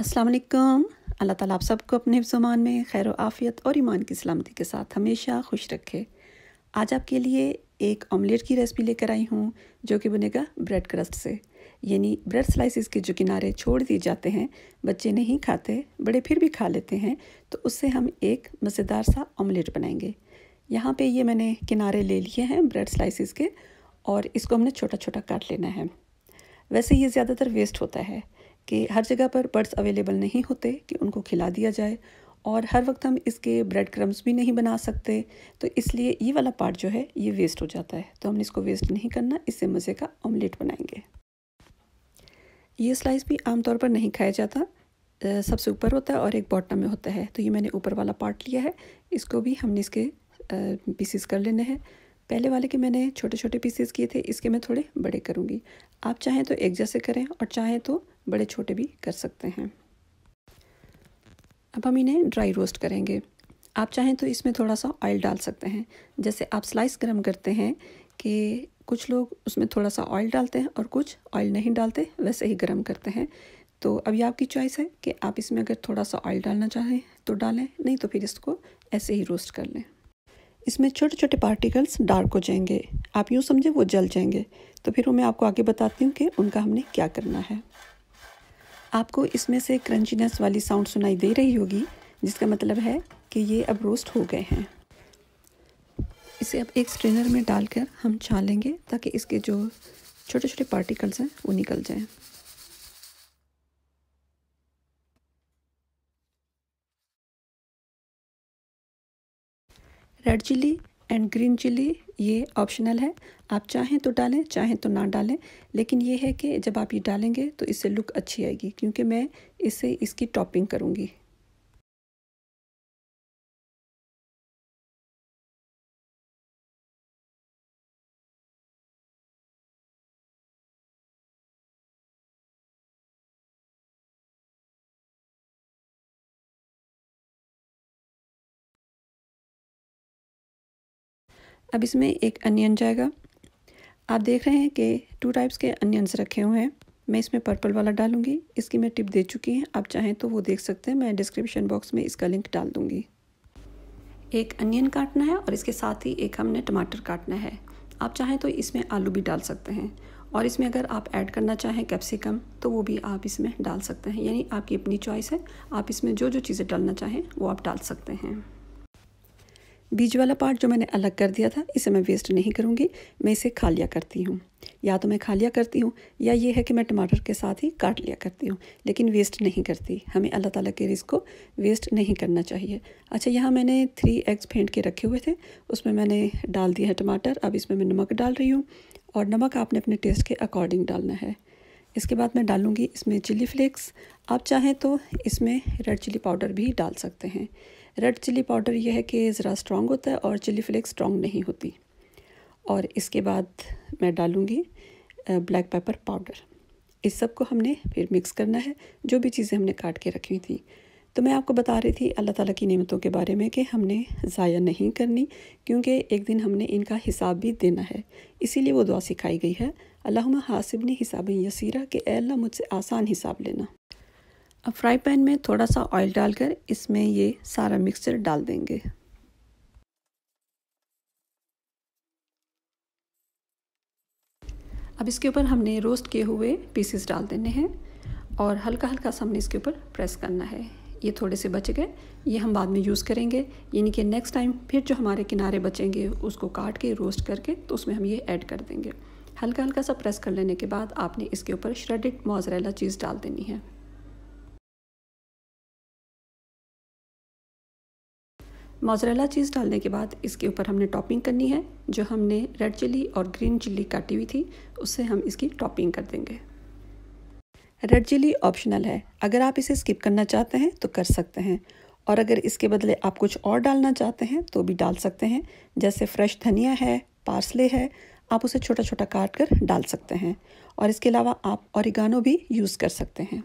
वालेकुम अल्लाह ताला आप सबको अपने जुमान में खैर आफ़ियत और ईमान की सलामती के साथ हमेशा खुश रखे आज आपके लिए एक ऑमलेट की रेसिपी लेकर आई हूँ जो कि बनेगा ब्रेड क्रस्ट से यानी ब्रेड स्लाइसिस के जो किनारे छोड़ दिए जाते हैं बच्चे नहीं खाते बड़े फिर भी खा लेते हैं तो उससे हम एक मज़ेदार सा ऑमलेट बनाएंगे यहाँ पे ये मैंने किनारे ले लिए हैं ब्रेड स्लाइसिस के और इसको हमने छोटा छोटा काट लेना है वैसे ये ज़्यादातर वेस्ट होता है कि हर जगह पर बर्ड्स अवेलेबल नहीं होते कि उनको खिला दिया जाए और हर वक्त हम इसके ब्रेड क्रम्स भी नहीं बना सकते तो इसलिए ये वाला पार्ट जो है ये वेस्ट हो जाता है तो हमने इसको वेस्ट नहीं करना इससे मज़े का ऑमलेट बनाएंगे ये स्लाइस भी आमतौर पर नहीं खाया जाता सबसे ऊपर होता है और एक बॉटम में होता है तो ये मैंने ऊपर वाला पार्ट लिया है इसको भी हमने इसके पीसीस कर लेने हैं पहले वाले के मैंने छोटे छोटे पीसेस किए थे इसके मैं थोड़े बड़े करूँगी आप चाहें तो एक जैसे करें और चाहें तो बड़े छोटे भी कर सकते हैं अब हम इन्हें ड्राई रोस्ट करेंगे आप चाहें तो इसमें थोड़ा सा ऑयल डाल सकते हैं जैसे आप स्लाइस गर्म करते हैं कि कुछ लोग उसमें थोड़ा सा ऑयल डालते हैं और कुछ ऑयल नहीं डालते वैसे ही गर्म करते हैं तो अभी आपकी चॉइस है कि आप इसमें अगर थोड़ा सा ऑयल डालना चाहें तो डालें नहीं तो फिर इसको ऐसे ही रोस्ट कर लें इसमें छोटे छोटे पार्टिकल्स डार्क हो जाएंगे आप यूँ समझें वो जल जाएंगे तो फिर वो मैं आपको आगे बताती हूँ कि उनका हमने क्या करना है आपको इसमें से क्रंचीनेस वाली साउंड सुनाई दे रही होगी जिसका मतलब है कि ये अब रोस्ट हो गए हैं इसे अब एक स्ट्रेनर में डालकर हम छालेंगे ताकि इसके जो छोटे छोटे पार्टिकल्स हैं वो निकल जाएं red chilli and green chilli ये ऑप्शनल है आप चाहें तो डालें चाहें तो ना डालें लेकिन ये है कि जब आप ये डालेंगे तो इससे लुक अच्छी आएगी क्योंकि मैं इसे इसकी टॉपिंग करूँगी अब इसमें एक अनियन जाएगा आप देख रहे हैं कि टू टाइप्स के अनियंस रखे हुए हैं मैं इसमें पर्पल वाला डालूंगी इसकी मैं टिप दे चुकी हैं आप चाहें तो वो देख सकते हैं मैं डिस्क्रिप्शन बॉक्स में इसका लिंक डाल दूंगी एक अनियन काटना है और इसके साथ ही एक हमने टमाटर काटना है आप चाहें तो इसमें आलू भी डाल सकते हैं और इसमें अगर आप ऐड करना चाहें कैप्सिकम तो वो भी आप इसमें डाल सकते हैं यानी आपकी अपनी चॉइस है आप इसमें जो जो चीज़ें डालना चाहें वो आप डाल सकते हैं बीज वाला पार्ट जो मैंने अलग कर दिया था इसे मैं वेस्ट नहीं करूँगी मैं इसे खा लिया करती हूँ या तो मैं खा लिया करती हूँ या ये है कि मैं टमाटर के साथ ही काट लिया करती हूँ लेकिन वेस्ट नहीं करती हमें अल्लाह ताला के रिस्क को वेस्ट नहीं करना चाहिए अच्छा यहाँ मैंने थ्री एग्स फेंट के रखे हुए थे उसमें मैंने डाल दिया है टमाटर अब इसमें मैं नमक डाल रही हूँ और नमक आपने अपने टेस्ट के अकॉर्डिंग डालना है इसके बाद मैं डालूँगी इसमें चिली फ्लेक्स आप चाहें तो इसमें रेड चिली पाउडर भी डाल सकते हैं रेड चिली पाउडर यह है कि ज़रा स्ट्रॉन्ग होता है और चिली फ्लेक्स स्ट्रॉन्ग नहीं होती और इसके बाद मैं डालूँगी ब्लैक पेपर पाउडर इस सब को हमने फिर मिक्स करना है जो भी चीज़ें हमने काट के रखी थी तो मैं आपको बता रही थी अल्लाह ताला की नेमतों के बारे में कि हमने ज़ाया नहीं करनी क्योंकि एक दिन हमने इनका हिसाब भी देना है इसीलिए वो दुआ सिखाई गई है अल्लाह हासिब ने हिसाब यसीरा कि अल्लाह मुझसे आसान हिसाब लेना अब फ्राई पैन में थोड़ा सा ऑयल डालकर इसमें ये सारा मिक्सचर डाल देंगे अब इसके ऊपर हमने रोस्ट किए हुए पीसेस डाल देने हैं और हल्का हल्का सा हमने इसके ऊपर प्रेस करना है ये थोड़े से बच गए ये हम बाद में यूज़ करेंगे यानी कि नेक्स्ट टाइम फिर जो हमारे किनारे बचेंगे उसको काट के रोस्ट करके तो उसमें हम ये ऐड कर देंगे हल्का हल्का सा प्रेस कर लेने के बाद आपने इसके ऊपर श्रेडिड मोजरेला चीज़ डाल देनी है मोजरेला चीज़ डालने के बाद इसके ऊपर हमने टॉपिंग करनी है जो हमने रेड चिली और ग्रीन चिली काटी हुई थी उससे हम इसकी टॉपिंग कर देंगे रेड चिली ऑप्शनल है अगर आप इसे स्किप करना चाहते हैं तो कर सकते हैं और अगर इसके बदले आप कुछ और डालना चाहते हैं तो भी डाल सकते हैं जैसे फ्रेश धनिया है पार्सले है आप उसे छोटा छोटा काट कर डाल सकते हैं और इसके अलावा आप औरिगानो भी यूज़ कर सकते हैं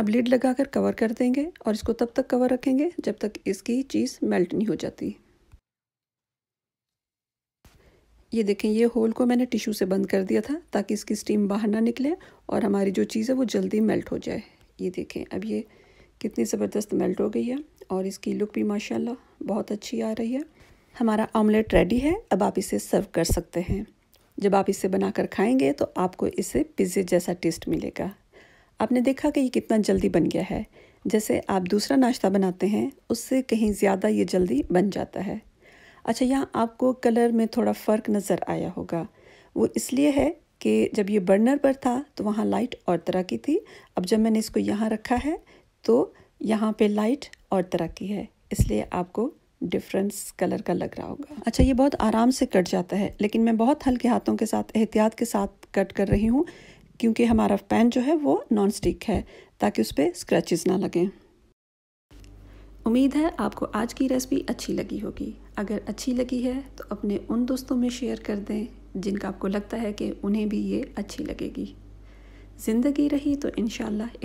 अब लिड लगाकर कवर कर देंगे और इसको तब तक कवर रखेंगे जब तक इसकी चीज़ मेल्ट नहीं हो जाती ये देखें ये होल को मैंने टिश्यू से बंद कर दिया था ताकि इसकी स्टीम बाहर ना निकले और हमारी जो चीज़ है वो जल्दी मेल्ट हो जाए ये देखें अब ये कितनी ज़बरदस्त मेल्ट हो गई है और इसकी लुक भी माशाल्लाह बहुत अच्छी आ रही है हमारा ऑमलेट रेडी है अब आप इसे सर्व कर सकते हैं जब आप इसे बनाकर खाएंगे तो आपको इसे पिज़्ज़े जैसा टेस्ट मिलेगा आपने देखा कि ये कितना जल्दी बन गया है जैसे आप दूसरा नाश्ता बनाते हैं उससे कहीं ज़्यादा ये जल्दी बन जाता है अच्छा यहाँ आपको कलर में थोड़ा फ़र्क नज़र आया होगा वो इसलिए है कि जब ये बर्नर पर था तो वहाँ लाइट और तरह की थी अब जब मैंने इसको यहाँ रखा है तो यहाँ पे लाइट और तरह की है इसलिए आपको डिफरेंस कलर का लग रहा होगा अच्छा ये बहुत आराम से कट जाता है लेकिन मैं बहुत हल्के हाथों के साथ एहतियात के साथ कट कर रही हूँ क्योंकि हमारा पैन जो है वो नॉन स्टिक है ताकि उस पर स्क्रैच ना लगें उम्मीद है आपको आज की रेसिपी अच्छी लगी होगी अगर अच्छी लगी है तो अपने उन दोस्तों में शेयर कर दें जिनका आपको लगता है कि उन्हें भी ये अच्छी लगेगी ज़िंदगी रही तो इन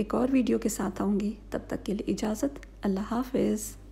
एक और वीडियो के साथ आऊँगी तब तक के लिए इजाज़त अल्लाह हाफिज़